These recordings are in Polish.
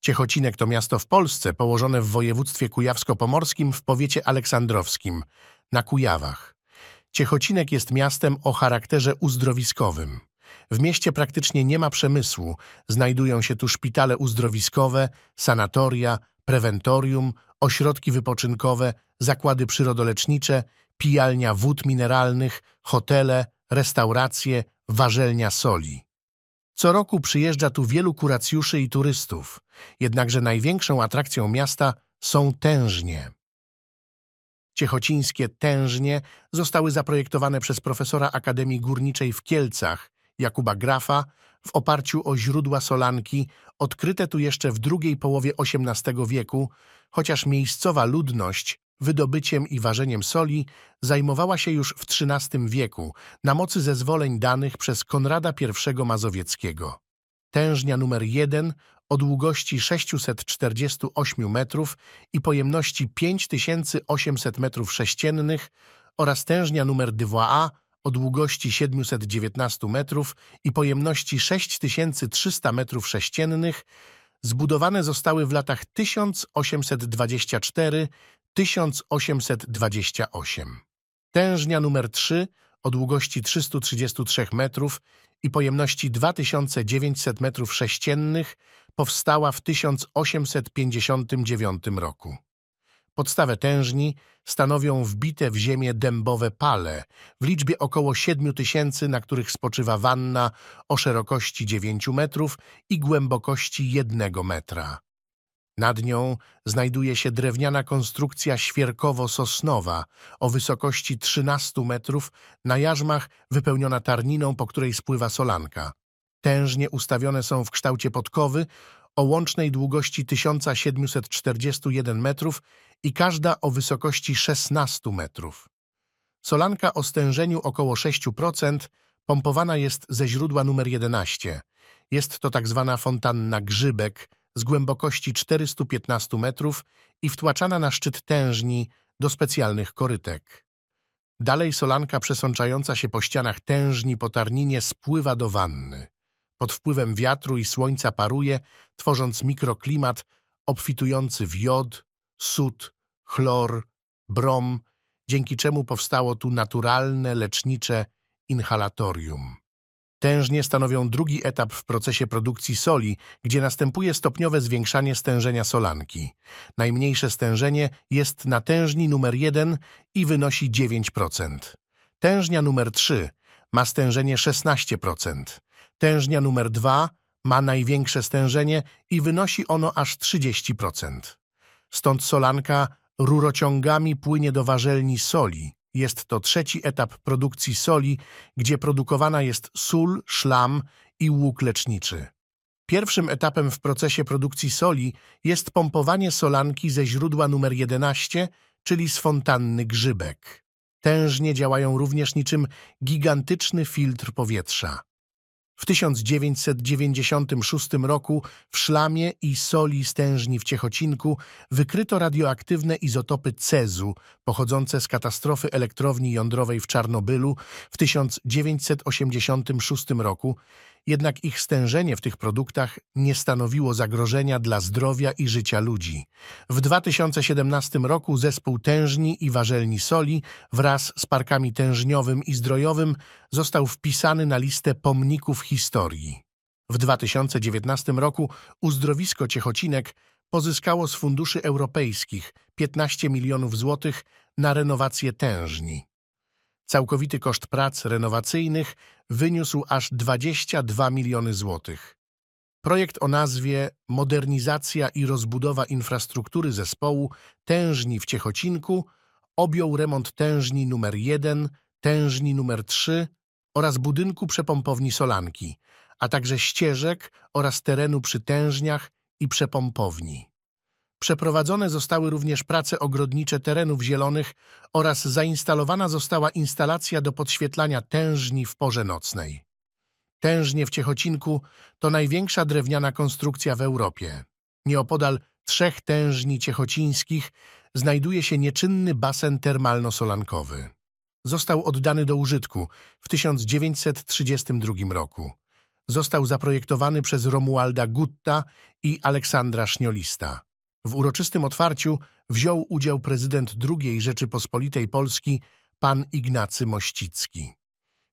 Ciechocinek to miasto w Polsce położone w województwie kujawsko-pomorskim w powiecie aleksandrowskim, na Kujawach. Ciechocinek jest miastem o charakterze uzdrowiskowym. W mieście praktycznie nie ma przemysłu. Znajdują się tu szpitale uzdrowiskowe, sanatoria, prewentorium, ośrodki wypoczynkowe, zakłady przyrodolecznicze, pijalnia wód mineralnych, hotele, restauracje, warzelnia soli. Co roku przyjeżdża tu wielu kuracjuszy i turystów, jednakże największą atrakcją miasta są tężnie. Ciechocińskie tężnie zostały zaprojektowane przez profesora Akademii Górniczej w Kielcach, Jakuba Grafa, w oparciu o źródła Solanki, odkryte tu jeszcze w drugiej połowie XVIII wieku, chociaż miejscowa ludność wydobyciem i ważeniem soli zajmowała się już w XIII wieku na mocy zezwoleń danych przez Konrada I Mazowieckiego. Tężnia numer 1 o długości 648 metrów i pojemności 5800 metrów sześciennych oraz tężnia numer 2A o długości 719 metrów i pojemności 6300 metrów sześciennych zbudowane zostały w latach 1824 1828. Tężnia numer 3 o długości 333 metrów i pojemności 2900 metrów sześciennych powstała w 1859 roku. Podstawę tężni stanowią wbite w ziemię dębowe pale w liczbie około 7 tysięcy, na których spoczywa wanna o szerokości 9 metrów i głębokości 1 metra. Nad nią znajduje się drewniana konstrukcja świerkowo-sosnowa o wysokości 13 metrów, na jarzmach wypełniona tarniną, po której spływa solanka. Tężnie ustawione są w kształcie podkowy o łącznej długości 1741 metrów i każda o wysokości 16 metrów. Solanka o stężeniu około 6% pompowana jest ze źródła numer 11. Jest to tak zwana fontanna grzybek, z głębokości 415 metrów i wtłaczana na szczyt tężni do specjalnych korytek. Dalej solanka przesączająca się po ścianach tężni po tarninie spływa do wanny. Pod wpływem wiatru i słońca paruje, tworząc mikroklimat obfitujący w jod, sód, chlor, brom, dzięki czemu powstało tu naturalne lecznicze inhalatorium. Tężnie stanowią drugi etap w procesie produkcji soli, gdzie następuje stopniowe zwiększanie stężenia solanki. Najmniejsze stężenie jest na tężni numer 1 i wynosi 9%. Tężnia numer 3 ma stężenie 16%. Tężnia numer 2 ma największe stężenie i wynosi ono aż 30%. Stąd solanka rurociągami płynie do warzelni soli, jest to trzeci etap produkcji soli, gdzie produkowana jest sól, szlam i łuk leczniczy. Pierwszym etapem w procesie produkcji soli jest pompowanie solanki ze źródła numer 11, czyli z fontanny grzybek. Tężnie działają również niczym gigantyczny filtr powietrza. W 1996 roku w szlamie i soli stężni w Ciechocinku wykryto radioaktywne izotopy cezu pochodzące z katastrofy elektrowni jądrowej w Czarnobylu w 1986 roku jednak ich stężenie w tych produktach nie stanowiło zagrożenia dla zdrowia i życia ludzi. W 2017 roku zespół tężni i warzelni soli wraz z parkami tężniowym i zdrojowym został wpisany na listę pomników historii. W 2019 roku uzdrowisko Ciechocinek pozyskało z funduszy europejskich 15 milionów złotych na renowację tężni. Całkowity koszt prac renowacyjnych wyniósł aż 22 miliony złotych. Projekt o nazwie Modernizacja i rozbudowa infrastruktury zespołu tężni w Ciechocinku objął remont tężni nr 1, tężni nr 3 oraz budynku przepompowni Solanki, a także ścieżek oraz terenu przy tężniach i przepompowni. Przeprowadzone zostały również prace ogrodnicze terenów zielonych oraz zainstalowana została instalacja do podświetlania tężni w porze nocnej. Tężnie w Ciechocinku to największa drewniana konstrukcja w Europie. Nieopodal trzech tężni ciechocińskich znajduje się nieczynny basen termalno-solankowy. Został oddany do użytku w 1932 roku. Został zaprojektowany przez Romualda Gutta i Aleksandra Szniolista. W uroczystym otwarciu wziął udział prezydent II Rzeczypospolitej Polski pan Ignacy Mościcki.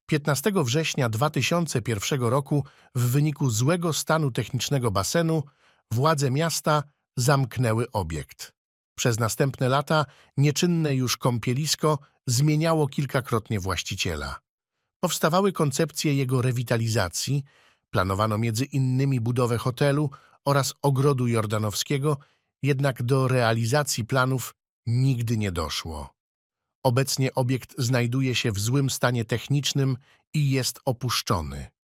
15 września 2001 roku w wyniku złego stanu technicznego basenu władze miasta zamknęły obiekt. Przez następne lata nieczynne już kąpielisko zmieniało kilkakrotnie właściciela. Powstawały koncepcje jego rewitalizacji, planowano między innymi budowę hotelu oraz ogrodu jordanowskiego jednak do realizacji planów nigdy nie doszło. Obecnie obiekt znajduje się w złym stanie technicznym i jest opuszczony.